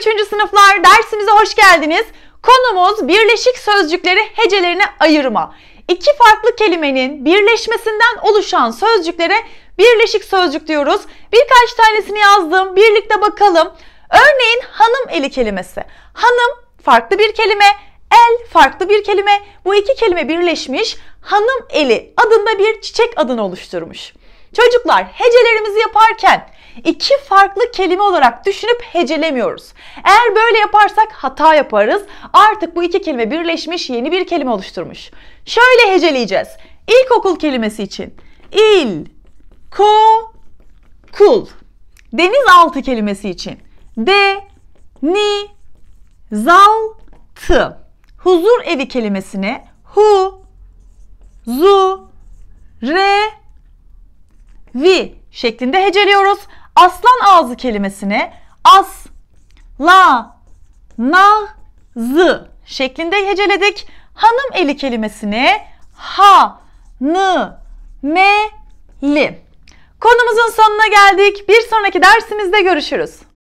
3. sınıflar dersimize hoş geldiniz. Konumuz birleşik sözcükleri hecelerine ayırma. İki farklı kelimenin birleşmesinden oluşan sözcüklere birleşik sözcük diyoruz. Birkaç tanesini yazdım. Birlikte bakalım. Örneğin hanım eli kelimesi. Hanım farklı bir kelime, el farklı bir kelime. Bu iki kelime birleşmiş hanım eli adında bir çiçek adını oluşturmuş. Çocuklar hecelerimizi yaparken iki farklı kelime olarak düşünüp hecelemiyoruz. Eğer böyle yaparsak hata yaparız. Artık bu iki kelime birleşmiş yeni bir kelime oluşturmuş. Şöyle heceleyeceğiz. İlkokul kelimesi için il ko kul. Denizaltı kelimesi için de ni zal tı. Huzur evi kelimesini hu zu re vi şeklinde heceliyoruz. Aslan ağzı kelimesini as, la, na, zı şeklinde heceledik. Hanım eli kelimesini ha, nı, me, li. Konumuzun sonuna geldik. Bir sonraki dersimizde görüşürüz.